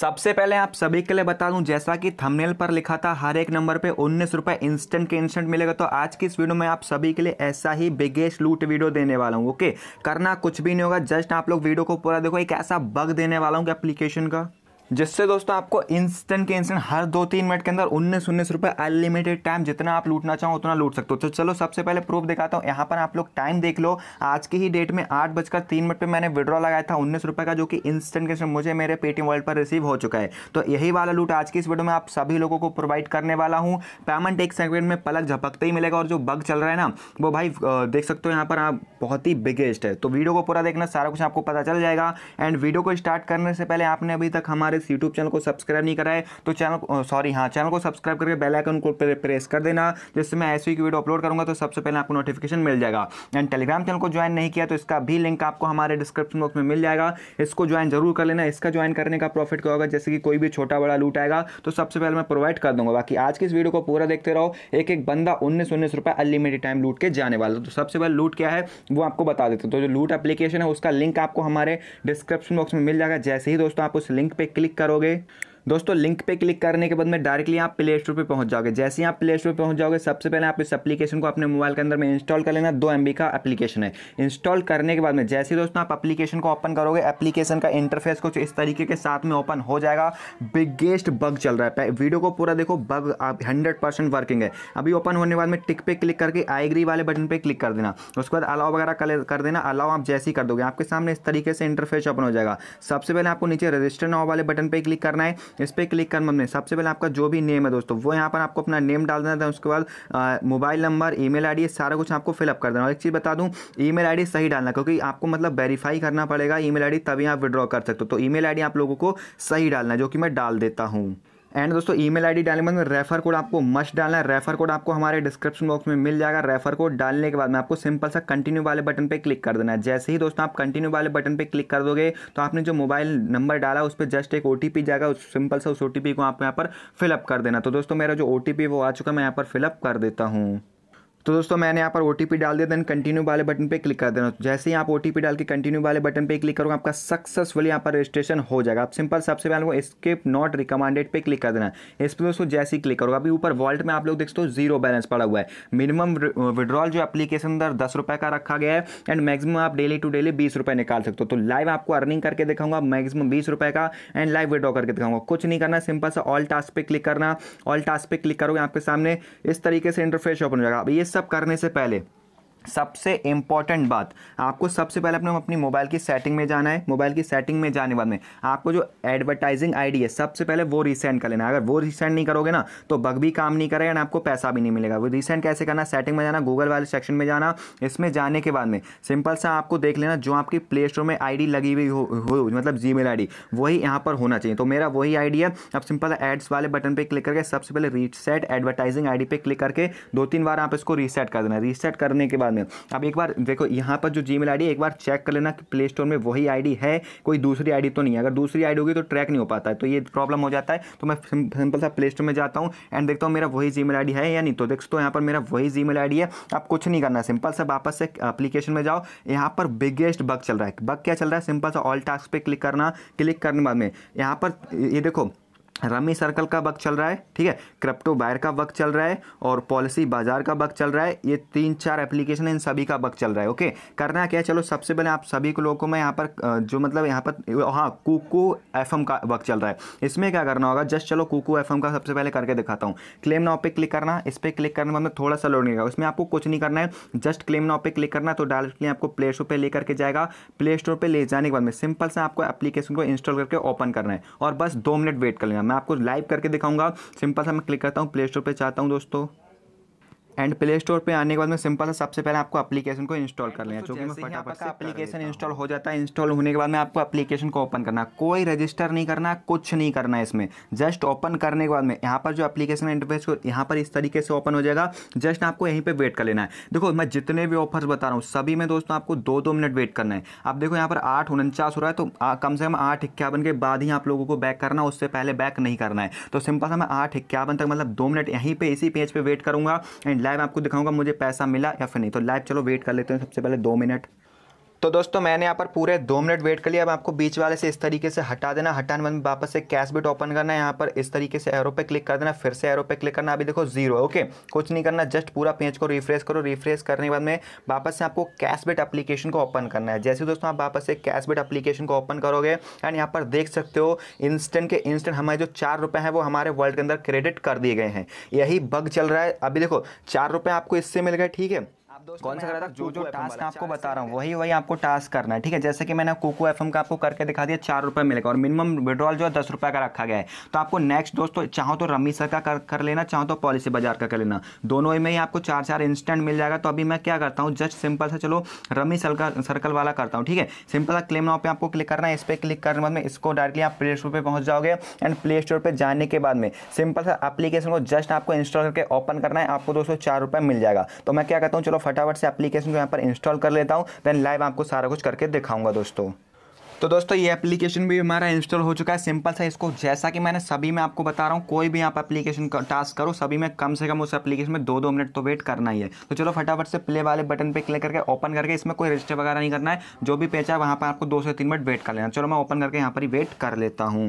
सबसे पहले आप सभी के लिए बता दूं जैसा कि थंबनेल पर लिखा था हर एक नंबर पे उन्नीस रुपये इंस्टेंट के इंस्टेंट मिलेगा तो आज की इस वीडियो में आप सभी के लिए ऐसा ही बिगेस्ट लूट वीडियो देने वाला हूं ओके करना कुछ भी नहीं होगा जस्ट आप लोग वीडियो को पूरा देखो एक ऐसा बग देने वाला हूँ एप्लीकेशन का जिससे दोस्तों आपको इंस्टेंट के इंस्टेंट हर दो तीन मिनट के अंदर उन्नीस उन्नीस रुपये अनलिमिटेड टाइम जितना आप लूटना चाहो उतना लूट सकते हो तो चलो सबसे पहले प्रूफ दिखाता हूँ यहाँ पर आप लोग टाइम देख लो आज की ही डेट में आठ बजकर तीन मिनट पर मैंने विड्रॉ लगाया था उन्नीस रुपये का जो कि इंस्टेंट के इंस्टेंट मुझे मेरे पेटीएम वर्ल्ड पर रिसीव हो चुका है तो यही वाला लूट आज की इस वीडियो में आप सभी लोगों को प्रोवाइड करने वाला हूँ पेमेंट एक सेकेंड में पलक झपकते ही मिलेगा और जो बग चल रहा है ना वो भाई देख सकते हो यहाँ पर आप बहुत ही बिगेस्ट है तो वीडियो को पूरा देखना सारा कुछ आपको पता चल जाएगा एंड वीडियो को स्टार्ट करने से पहले आपने अभी तक हमारे इस यूट्यूब चैनल को सब्सक्राइब नहीं करा है तो चैनल सॉरी हाँ चैनल को सब्सक्राइब करके बेल आइकन को प्रेस कर देना जिससे मैं ऐसी की वीडियो अपलोड करूँगा तो सबसे पहले आपको नोटिफिकेशन मिल जाएगा एंड टेलीग्राम चैनल को ज्वाइन नहीं किया तो इसका भी लिंक आपको हमारे डिस्क्रिप्शन बॉक्स में मिल जाएगा इसको ज्वाइन जरूर कर लेना इसका ज्वाइन करने का प्रॉफिट क्या होगा जैसे कि कोई भी छोटा बड़ा लूट आएगा तो सबसे पहले मैं प्रोवाइड कर दूंगा बाकी आज की इस वीडियो को पूरा देखते रहो एक एक बंदा उन्नीस उन्नीस रुपये अनलिमिटेड टाइम लूट के जाने वाला तो सबसे पहले लूट क्या है वो आपको बता देते तो जो लूट एप्लीकेशन है उसका लिंक आपको हमारे डिस्क्रिप्शन बॉक्स में मिल जाएगा जैसे ही दोस्तों आप उस लिंक पर क्लिक क्लिक करोगे दोस्तों लिंक पे क्लिक करने के बाद में डायरेक्टली आप प्ले स्टोर पर पहुंच जाओगे जैसे ही आप प्ले स्टोर पर पहुंच जाओगे सबसे पहले आप इस एप्लीकेशन को अपने मोबाइल के अंदर में इंस्टॉल कर लेना दो एम का एप्लीकेशन है इंस्टॉल करने के बाद में जैसे ही दोस्तों आप एप्लीकेशन को ओपन करोगे एप्लीकेशन का इंटरफेस कुछ इस तरीके के साथ में ओपन हो जाएगा बिगेस्ट बग चल रहा है वीडियो को पूरा देखो बग आप हंड्रेड परसेंट वर्किंग है अभी ओपन होने के बाद में टिक पे क्लिक करके आईग्री वाले बटन पर क्लिक कर देना उसके बाद अलाव वगैरह कर देना अलाव आप जैसे ही कर दोगे आपके सामने इस तरीके से इंटरफेस ओपन हो जाएगा सबसे पहले आपको नीचे रजिस्टर नाव वाले बटन पर क्लिक करना है इस पर क्लिक करना हमने सबसे पहले आपका जो भी नेम है दोस्तों वो यहाँ पर आपको अपना नेम डाल देना था उसके बाद मोबाइल नंबर ईमेल आईडी सारा कुछ आपको फिलअप कर देना और एक चीज़ बता दूँ ई मेल सही डालना क्योंकि आपको मतलब वेरीफाई करना पड़ेगा ई मेल तभी आप विड्रॉ कर सकते हो तो ई मेल आप लोगों को सही डालना जो कि मैं डाल देता हूँ एंड दोस्तों ईमेल आईडी डालने के बाद रेफर कोड आपको मस्ट डालना है रेफर कोड आपको हमारे डिस्क्रिप्शन बॉक्स में मिल जाएगा रेफर कोड डालने के बाद में आपको सिंपल सा कंटिन्यू वाले बटन पे क्लिक कर देना है जैसे ही दोस्तों आप कंटिन्यू वाले बटन पे क्लिक कर दोगे तो आपने जो मोबाइल नंबर डाला उस पर जस्ट एक ओ जाएगा उस सिंपल सा उस ओ को आप यहाँ पर फिलअप कर देना तो दोस्तों मेरा जो ओ वो आ चुका मैं यहाँ पर फिलअप कर देता हूँ तो दोस्तों मैंने यहाँ पर ओ डाल दिया देन कंटिन्यू वाले बटन पे क्लिक कर देना तो जैसे ही आप ओ डाल के कंटिन्यू वाले बटन पे क्लिक करोगे आपका सक्सेसफुल यहाँ पर रजिस्ट्रेशन हो जाएगा आप सिंपल सबसे पहले वो स्किप नॉट रिकमेंडेड पे क्लिक कर देना इस पर दोस्तों जैसे ही क्लिक करोगे अभी ऊपर वॉल्ट में आप लोग देखते हो जीरो बैलेंस पड़ा हुआ है मिनिमम विड्रॉल uh, जो एप्लीकेशन अंदर दस रुपये का रखा गया है एंड मैक्सिमम आप डेली टू डेली बीस रुपये निकाल सकते हो तो लाइव आपको अर्निंग करके दिखाऊंगा मैक्सिमम बीस रुपये का एंड लाइव विड्रॉ करके दिखाऊंगा कुछ नहीं करना सिंपल सा ऑल टास्क पे क्लिक करना ऑल टास्क पे क्लिक करोगे आपके सामने इस तरीके से इंटरफेस ओपन हो जाएगा अब ये सब करने से पहले सबसे इम्पॉर्टेंट बात आपको सबसे पहले अपने अपनी मोबाइल की सेटिंग में जाना है मोबाइल की सेटिंग में जाने बाद में आपको जो एडवर्टाइजिंग आईडी है सबसे पहले वो रिसेंड कर लेना अगर वो रिसेंड नहीं करोगे ना तो बग भी काम नहीं करेगा ना आपको पैसा भी नहीं मिलेगा वो रिसेंड कैसे करना सेटिंग में जाना गूगल वाले सेक्शन में जाना इसमें जाने के बाद में सिंपल सा आपको देख लेना जो आपकी प्ले स्टोर में आई लगी हुई हो, हो मतलब जी मेल वही यहाँ पर होना चाहिए तो मेरा वही आई है अब सिंपल एड्स वाले बटन पर क्लिक करके सबसे पहले reset advertising I D click करके दो तीन बार आप इसको रीसेट कर देना रीसेट करने के बाद बाद में अब एक बार देखो यहाँ पर जो जी मेल एक बार चेक कर लेना कि प्ले स्टोर में वही आई है कोई दूसरी आई तो नहीं है अगर दूसरी आई होगी तो ट्रैक नहीं हो पाता है तो ये प्रॉब्लम हो जाता है तो मैं सिंपल सा प्ले स्टोर में जाता हूँ एंड देखता हूँ मेरा वही जी मेल है या नहीं तो देख सो तो यहाँ पर मेरा वही जी मेल है आप कुछ नहीं करना सिंपल सा वापस से अप्लीकेशन में जाओ यहाँ पर बिगेस्ट बग चल रहा है बग क्या चल रहा है सिंपल सा ऑल टास्क पे क्लिक करना क्लिक करने बाद में यहाँ पर ये देखो रमी सर्कल का वक्त चल रहा है ठीक है क्रिप्टो बायर का वक्त चल रहा है और पॉलिसी बाजार का वक्त चल रहा है ये तीन चार एप्लीकेशन इन सभी का वक्त चल रहा है ओके करना क्या है चलो सबसे पहले आप सभी को लोगों को मैं यहाँ पर जो मतलब यहाँ पर हाँ कुकू एफ का वक्त चल रहा है इसमें क्या करना होगा जस्ट चलो कुकू एफ का सबसे पहले करके दिखाता हूँ क्लेम नाव पर क्लिक करना इस पर क्लिक करने में थोड़ा सा लोड नहीं उसमें आपको कुछ नहीं करना है जस्ट क्लेम नाव पर क्लिक करना तो डायरेक्टली आपको प्ले स्टोर पर ले करके जाएगा प्ले स्टोर पर ले जाने के बाद में सिंपल से आपको एप्लीकेशन को इंस्टॉल करके ओपन करना है और बस दो मिनट वेट कर लेना मैं आपको लाइव करके दिखाऊंगा सिंपल सा मैं क्लिक करता हूँ प्ले स्टोर पर चाहता हूँ दोस्तों एंड प्ले स्टोर पे आने के बाद में सिंपल सा सबसे पहले आपको एप्लीकेशन को इंस्टॉल कर तो लेना चूँकि मैं एप्लीकेशन इंस्टॉल हो जाता है इंस्टॉल होने के बाद में आपको एप्लीकेशन को ओपन करना कोई रजिस्टर नहीं करना कुछ नहीं करना है इसमें जस्ट ओपन करने के बाद में यहाँ पर जो एप्लीकेशन इंटरफेस को यहाँ पर इस तरीके से ओपन हो जाएगा जस्ट आपको यहीं पर वेट कर लेना है देखो मैं जितने भी ऑफर्स बता रहा हूँ सभी में दोस्तों आपको दो दो मिनट वेट करना है आप देखो यहाँ पर आठ उनचास हो रहा है तो कम से कम आठ इक्यावन के बाद ही आप लोगों को बैक करना उससे पहले बैक नहीं करना है तो सिंपल सा मैं आठ इक्यावन तक मतलब दो मिनट यहीं पर इसी पेज पर वेट करूँगा एंड लाइव आपको दिखाऊंगा मुझे पैसा मिला या फिर नहीं तो लाइव चलो वेट कर लेते हैं सबसे पहले दो मिनट तो दोस्तों मैंने यहाँ पर पूरे दो मिनट वेट कर लिया अब आपको बीच वाले से इस तरीके से हटा देना हटाने में वापस से कैश बिट ओपन करना है यहाँ पर इस तरीके से एरो पे क्लिक कर देना फिर से एरो पे क्लिक करना अभी देखो जीरो ओके कुछ नहीं करना जस्ट पूरा पेज को रिफ्रेश करो रिफ्रेश करने के बाद में वापस से आपको कैश बिट एप्लीकेशन को ओपन करना है जैसे दोस्तों आप वापस से कैश बिट एप्लीकेशन को ओपन करोगे एंड यहाँ पर देख सकते हो इंस्टेंट के इंस्टेंट हमारे जो चार रुपये हैं वो हमारे वर्ल्ड के अंदर क्रेडिट कर दिए गए हैं यही बग चल रहा है अभी देखो चार रुपये आपको इससे मिल गए ठीक है कौन सा करा था जो जो टास्क आपको बता रहा हूँ वही वही आपको टास्क करना है ठीक है जैसे कि मैंने कोको एफ का आपको करके दिखा दिया चार रुपये मिलेगा और मिनिमम विड्रॉल जो है दस रुपये का रखा गया है तो आपको नेक्स्ट दोस्तों चाहो तो रमी सर का कर लेना चाहो तो पॉलिसी बाजार का कर लेना दोनों ही में ही आपको चार चार इंस्टेंट मिल जाएगा तो अभी मैं क्या करता हूँ जस्ट सिंपल सा चलो रमी सर्कल सर्कल वाला करता हूँ ठीक है सिंपल सा क्लेम नाउ पर आपको क्लिक करना है इस पर क्लिक करने बाद में इसको डायरेक्टली आप प्ले स्टोर पर पहुँच जाओगे एंड प्ले स्टोर पर जाने के बाद में सिंपल सा एप्लीकेशन को जस्ट आपको इंस्टॉल करके ओपन करना है आपको दोस्तों चार मिल जाएगा तो मैं क्या करता हूँ चलो फटाफट से एप्लीकेशन को यहाँ पर इंस्टॉल कर लेता हूँ देन लाइव आपको सारा कुछ करके दिखाऊंगा दोस्तों तो दोस्तों ये एप्लीकेशन भी हमारा इंस्टॉल हो चुका है सिंपल सा इसको जैसा कि मैंने सभी में आपको बता रहा हूँ कोई भी आप एप्लीकेशन का टास्क करो सभी में कम से कम उस एप्लीकेशन में दो दो मिनट तो वेट करना ही है तो चलो फटाफट से प्ले वाले बटन पे क्लिक करके ओपन करके इसमें कोई रजिस्टर वगैरह नहीं करना है जो भी पेचा है वहाँ पर आपको दो से तीन मिनट वेट कर लेना चलो मैं ओपन करके यहाँ पर ही वेट कर लेता हूँ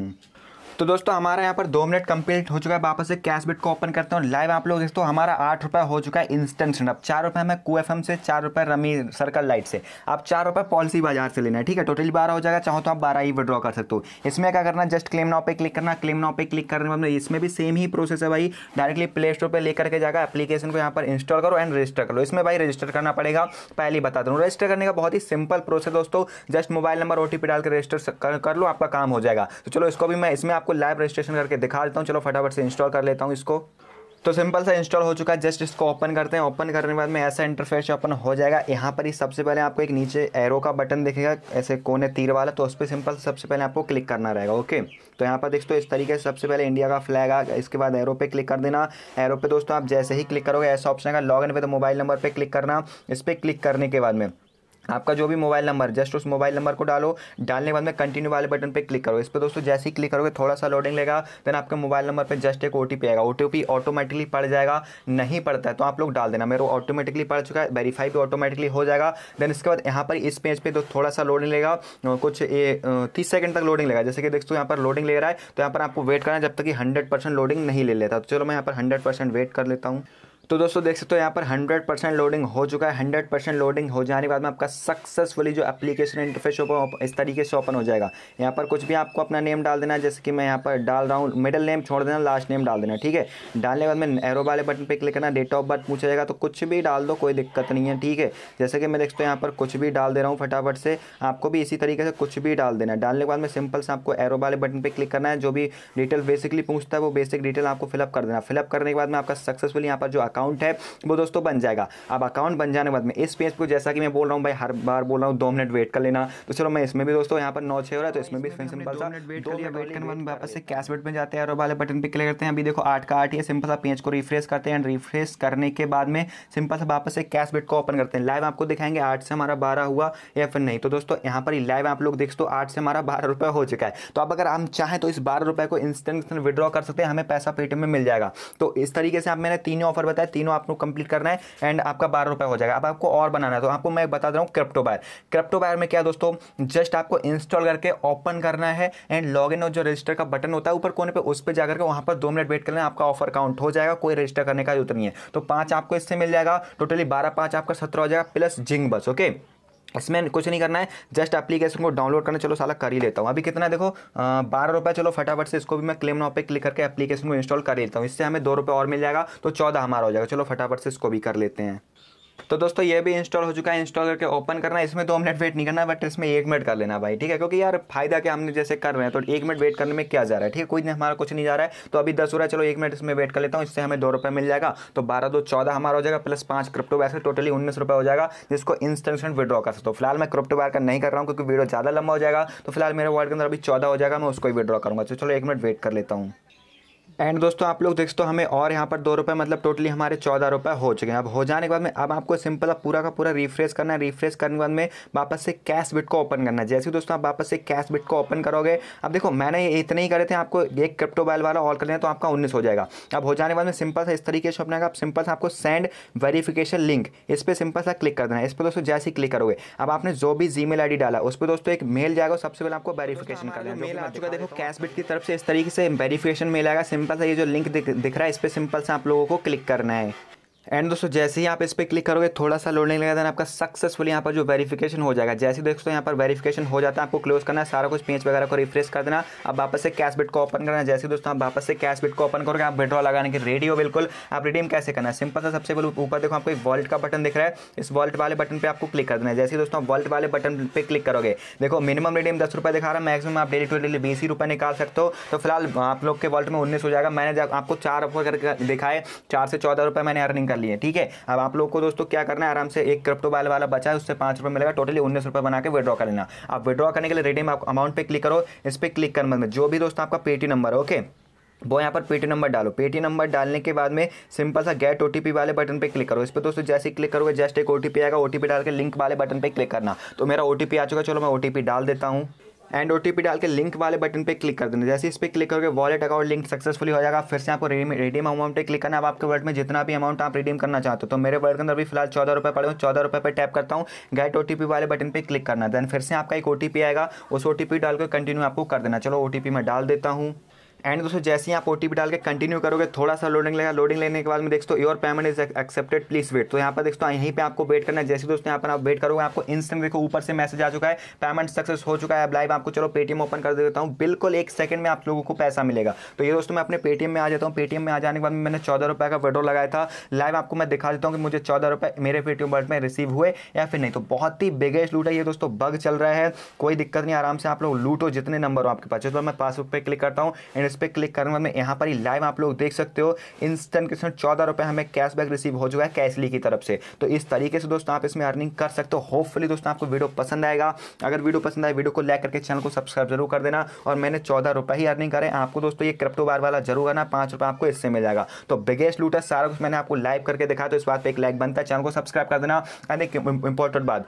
तो दोस्तों हमारा यहाँ पर दो मिनट कंप्लीट हो चुका है वापस से कैश बिट को ओपन करते हैं लाइव आप लोग दोस्तों हमारा आठ रुपये हो चुका है इंस्टेंट सेंडअप चार रुपये हमें कू से चार रुपये रमी सर्कल लाइट से आप चार रुपये पॉलिसी बाजार से लेना है ठीक है टोटली बारह हो जाएगा चाहो तो आप बारह ही विड्रॉ कर सकते हो इसमें क्या करना जस्ट क्लेम नाव पे क्लिक करना क्लेम नाव पे क्लिक करने में इसमें भी सेम ही प्रोसेस है भाई डायरेक्टली प्ले स्टोर पर लेकर के जाएगा एप्लीकेशन को यहाँ पर इंस्टॉल करो एंड रजिस्टर करो इसमें भाई रजिस्टर करना पड़ेगा पहले ही बता दूँ रजिस्टर करने का बहुत ही सिंपल प्रोसेस दोस्तों जस्ट मोबाइल नंबर ओ डाल के रजिस्टर कर लो आपका काम हो जाएगा तो चलो इसको भी मैं इसमें आपको आपको लाइव रजिस्ट्रेशन करके दिखा देता हूँ चलो फटाफट से इंस्टॉल कर लेता हूँ इसको तो सिंपल सा इंस्टॉल हो चुका है जस्ट इसको ओपन करते हैं ओपन करने के बाद में ऐसा इंटरफेस ओपन हो जाएगा यहाँ पर ही सबसे पहले आपको एक नीचे एरो का बटन दिखेगा ऐसे कोने तीर वाला तो उस पर सिंपल सबसे पहले आपको क्लिक करना रहेगा ओके तो यहाँ पर देखते हो इस तरीके से सबसे पहले इंडिया का फ्लैग आ इसके बाद एरो पे क्लिक कर देना एरो पे दोस्तों आप जैसे ही क्लिक करोगे ऐसा ऑप्शन आएगा लॉग इन पे तो मोबाइल नंबर पर क्लिक करना इस पर क्लिक करने के बाद में आपका जो भी मोबाइल नंबर जस्ट उस मोबाइल नंबर को डालो डालने के बाद में कंटिन्यू वाले बटन पे क्लिक करो इस पर दोस्तों जैसे ही क्लिक करोगे थोड़ा सा लोडिंग लेगा देन आपके मोबाइल नंबर पे जस्ट एक ओ आएगा ओ ऑटोमेटिकली पड़ जाएगा नहीं पड़ता है तो आप लोग डाल देना मेरे ऑटोमेटिकली पड़ चुका है वेरीफाई भी ऑटोमेटिकली हो जाएगा देन इसके बाद यहाँ पर इस पेज पर तो थोड़ा सा लोडिंग लेगा कुछ तीस सेकेंड तक लोडिंग लेगा जैसे कि देखो यहाँ पर लोडिंग ले रहा है तो यहाँ पर आपको वेट करना जब तक कि हंड्रेड लोडिंग नहीं ले लेता तो चलो मैं यहाँ पर हंड्रेड वेट कर लेता हूँ तो दोस्तों देख सकते हो यहाँ पर 100 परसेंट लोडिंग हो चुका है 100 परसेंट लोडिंग हो जाने के बाद में आपका सक्सेसफुली जो एप्लीकेशन इंटरफेस ओपन इस तरीके से ओपन हो जाएगा यहाँ पर कुछ भी आपको अपना नेम डाल देना जैसे कि मैं यहाँ पर डाल रहा हूँ मिडल नेम छोड़ देना लास्ट नेम डाल देना ठीक है डालने के बाद में एरो वाले बटन पर क्लिक करना डेट ऑफ बर्थ पूछा जाएगा तो कुछ भी डाल दो कोई दिक्कत नहीं है ठीक है जैसे कि मैं देख सकते हो यहाँ पर कुछ भी डाल दे रहा हूँ फटाफट से आपको भी इसी तरीके से कुछ भी डाल देना डालने के बाद में सिंपल से आपको एरो वाले बटन पर क्लिक करना है जो भी डिटेल बेसिकली पूछता है वो बेसिक डिटेल आपको फिलअप कर देना फिलअप करने के बाद में आपका सक्सेसफुल यहाँ पर जो अकाउंट अकाउंट है वो दोस्तों बन जाएगा अब अकाउंट बन जाने के बाद में इस पेज को जैसा कि मैं बोल रहा हूँ भाई हर बार बोल रहा हूँ दो मिनट वेट कर लेना तो चलो मैं इसमें भी दोस्तों यहाँ पर नौ छः हो रहा है तो इसमें भी सिंपल सा वेट कर वेट करने बाद वापस से कैश वेट में जाते हैं और वाले बटन पर क्लिक करते हैं अभी देखो आठ का आठ ये सिंपल सा पेज को रिफ्रेश करते हैं रिफ्रेश करने के बाद में सिंपल सा वापस से कैश वेट को ओपन करते हैं लाइव आपको दिखाएंगे आठ से हमारा बारह हुआ या फिर नहीं तो दोस्तों यहाँ पर लाइव आप लोग देख दो आठ से हमारा बारह रुपये हो चुका है तो आप अगर हम चाहें तो इस बारह रुपये को इंस्टेंट विड्रॉ कर सकते हैं हमें पैसा पेटीएम में मिल जाएगा तो इस तरीके से आप मैंने तीनों ऑफर बताया आता है तीनों आपको कंप्लीट करना है एंड आपका बारह रुपये हो जाएगा अब आपको और बनाना है तो आपको मैं बता दे रहा हूँ क्रिप्टो बायर क्रिप्टो बायर में क्या दोस्तों जस्ट आपको इंस्टॉल करके ओपन करना है एंड लॉग इन और जो रजिस्टर का बटन होता है ऊपर कोने पर उस पर जाकर के वहाँ पर दो मिनट वेट करना आपका ऑफर काउंट हो जाएगा कोई रजिस्टर करने का जरूरत नहीं है तो पाँच आपको इससे मिल जाएगा टोटली बारह पाँच आपका सत्रह हो जाएगा प्लस जिंग बस ओके इसमें कुछ नहीं करना है जस्ट एप्लीकेशन को डाउनलोड करना चलो साला कर ही लेता हूँ अभी कितना देखो बारह रुपये चलो फटाफट से इसको भी मैं क्लेम नाउ पे क्लिक करके एप्लीकेशन को इंस्टॉल कर लेता हूँ इससे हमें दो रुपये और मिल जाएगा तो चौदह हमारा हो जाएगा चलो फटाफट से इसको भी कर लेते हैं तो दोस्तों ये भी इंस्टॉल हो चुका है इंस्टॉल करके ओपन करना इसमें दो मिनट वेट नहीं करना बट इसमें एक मिनट कर लेना भाई ठीक है क्योंकि यार फायदा क्या हमने जैसे कर रहे हैं तो एक मिनट वेट करने में क्या जा रहा है ठीक है कोई नहीं हमारा कुछ नहीं जा रहा है तो अभी दस हो रहा है चलो एक मिनट इसमें वेट कर लेता हूँ इससे हमें दो मिल जाएगा तो बारह दो चौदह हमारा हो जाएगा प्लस पाँच क्रिप्टो वैसे टोटली उन्नीस हो जाएगा जिसको इंस्टेंट विड्रॉ कर सकता हूँ फिलहाल मैं क्रिप्टो बार का नहीं कर रहा हूँ क्योंकि वीडियो ज़्यादा लंबा हो जाएगा तो फिलहाल मेरे वर्ड के अंदर अभी चौदह हो जाएगा मैं उसको ही विड्रॉ करूँगा तो चलो एक मिनट वेट कर लेता हूँ एंड दोस्तों आप लोग देखते हो तो हमें और यहाँ पर दो रुपये मतलब टोटली हमारे चौदह रुपये हो चुके हैं अब हो जाने के बाद में अब आपको सिंपल अब पूरा का पूरा रिफ्रेश करना है रिफ्रेश करने के बाद में वापस से कैश बिट को ओपन करना है जैसे ही दोस्तों आप वापस से कैश बिट को ओपन करोगे अब देखो मैंने इतने ही करे थे आपको एक क्रिप्टो बैल वाला ऑल कर लेना तो आपका उन्नीस हो जाएगा अब हो जाने के बाद में सिंपल सा इस तरीके से अपना सिंपल सा आपको सेंड वेरीफिकेशन लिंक इस पर सिंपल सा क्लिक कर देना है इस पर दोस्तों जैसे ही क्लिक करोगे अब आपने जो भी जी मेल डाला उस पर दोस्तों एक मेल जाएगा सबसे पहले आपको वेरिफिकेशन कर देना मेल आ चुका देखो कैश बिट की तरफ से इस तरीके से वेरीफिकेशन मेल आएगा सिंपल सिंपल सा ये जो लिंक दिख दिख रहा है इस पर सिंपल सा आप लोगों को क्लिक करना है एंड दोस्तों जैसे ही आप इस पर क्लिक करोगे थोड़ा सा लोड नहीं लगा देना आपका सक्सेसफुल यहाँ पर जो वेरीफिकेशन हो जाएगा जैसे दोस्तों यहाँ पर वेरिफिकेशन हो जाता है आपको क्लोज करना है सारा कुछ पेज वगैरह को रिफ्रेश कर देना अब वापस से कैश बिट को ओपन करना जैसे दोस्तों आप वापस से कैश बिट को ओपन करोगे आप विड्रॉ लगाने के रेडी हो बिल्कुल आप रिडीम कैसे करना है सिंपल सा सबसे पहले ऊपर देखो आपको एक वॉल्ट का बटन दिख रहा है इस वॉल्ट वाले बटन पर आपको क्लिक कर देना है जैसे दोस्तों वॉल्ट वाले बटन पर क्लिक करोगे देखो मिनिमम रिडीम दस रुपये दिखा रहा है मैक्सिमम आप डेली टू डेली बीस ही रुपये निकाल सकते हो तो फिलहाल आप लोग के वॉल्ट में उन्नीस हो जाएगा मैंने आपको चार ऑफर करके दिखाए चार से चौदह रुपये मैंने अर्निंग कर लिए ठीक है अब आप लोग को दोस्तों क्या करना है आराम से एक क्रिप्टो बाल वाला बचा है उससे पांच रुपये मिलेगा टोटली उन्नीस रुपये बना के विद्रॉ कर लेना आप विद्रॉ करने के लिए रेडीम आप अमाउंट पे क्लिक करो इस पर क्लिक कर मतलब जो भी दोस्तों आपका पेटी नंबर ओके वो यहाँ पर पेटी नंबर डालो पेटी नंबर डालने के बाद में सिंपल सा गेट ओटीपी वाले बटन पे क्लिक करो इस पर दोस्तों जैसे ही क्लिक करोगे जस्ट एक ओटीपी आएगा ओटीपी डाल के लिंक वाले बटन पे क्लिक करना तो मेरा ओटीपी आ चुका चलो मैं ओटीपी डाल देता हूँ एंड ओ डाल के लिंक वाले बटन पे क्लिक कर देना जैसे इस पर क्लिक करोगे वॉलेट अकाउंट लिंक सक्सेसफुली हो जाएगा फिर से आपको रिडीम अमाउंट पे क्लिक करना अब आपके वर्ड में जितना भी अमाउंट आप रिडीम करना चाहते हो तो मेरे वर्ड के अंदर भी फिलहाल चौदह रुपये पड़े हो चौदह रुपये पर टैप करता हूँ गेट ओ वाले बटन पर क्लिक करना देन फिर से आपका एक ओ आएगा उस ओ डाल के कंटिन्यू आपको कर देना चलो ओ मैं डाल देता हूँ एंड दोस्तों जैसे ही आप ओ डाल के कंटिन्यू करोगे थोड़ा सा लोडिंग लेगा लोडिंग लेने के बाद में देखो your payment is accepted please wait तो यहाँ पर देखो यहीं पर आपको वेट करना है जैसे दोस्तों यहाँ पर आप वेट करोगे आपको इंस्टेंट देखो ऊपर से मैसेज आ चुका है पेमेंट सक्सेस हो चुका है अब लाइव आपको चलो पेटीएम ओपन कर देता हूँ बिल्कुल एक सेकंड में आप लोगों को पैसा मिलेगा तो ये दोस्तों मैं अपने पेटीएम में आ जाता हूँ पेटीएम में आ जाने के बाद मैंने चौदह रुपये का विड्रो लगाया था लाइव आपको मैं दिखा देता हूँ कि मुझे चौदह रुपये मेरे पेटीएम वर्ल्ड में रिसीव हुए या फिर नहीं तो बहुत ही बिगेस्ट लूट है ये दोस्तों बग चल रहा है कोई दिक्कत नहीं आराम से आप लोग लूटो जितने नंबर हो आपके पास जो मैं पासबुक पर क्लिक करता हूँ एंड इस पर क्लिक करने बाद में यहाँ पर ही लाइव आप लोग देख सकते हो इंस्टेंट के साथ चौदह रुपये हमें कैशबैक रिसीव हो चुका है कैशली की तरफ से तो इस तरीके से दोस्तों आप इसमें अर्निंग कर सकते हो होपफुली दोस्तों आपको वीडियो पसंद आएगा अगर वीडियो पसंद आए वीडियो को लाइक करके चैनल को सब्सक्राइब जरूर कर देना और मैंने चौदह रुपये ही अर्निंग करें आपको दोस्तों ये क्रिप्टो बार वाला जरूर करना पाँच रुपये आपको इससे मिल जाएगा तो बिगेस्ट लूटर सारा कुछ मैंने आपको लाइव करके दिखा तो इस बात पर एक लाइक बनता है चैनल को सब्सक्राइब कर देना एंड एक इंपॉर्टेंट बात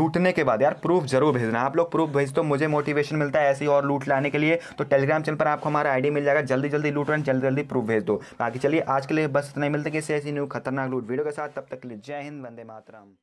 लूटने के बाद यार प्रूफ जरूर भेजना आप लोग प्रूफ भेज तो मुझे मोटिवेशन मिलता है ऐसी और लूट लाने के लिए तो टेलीग्राम चैनल पर आपको हमारा तुम्हारा आईडी मिल जाएगा जल्दी जल्दी लूट रन जल्दी जल्दी प्रूफ भेज दो बाकी चलिए आज के लिए बस इतना ही मिलते किसी ऐसी न्यू खतरनाक लूट वीडियो के साथ तब तक के लिए जय हिंद वंदे मातरम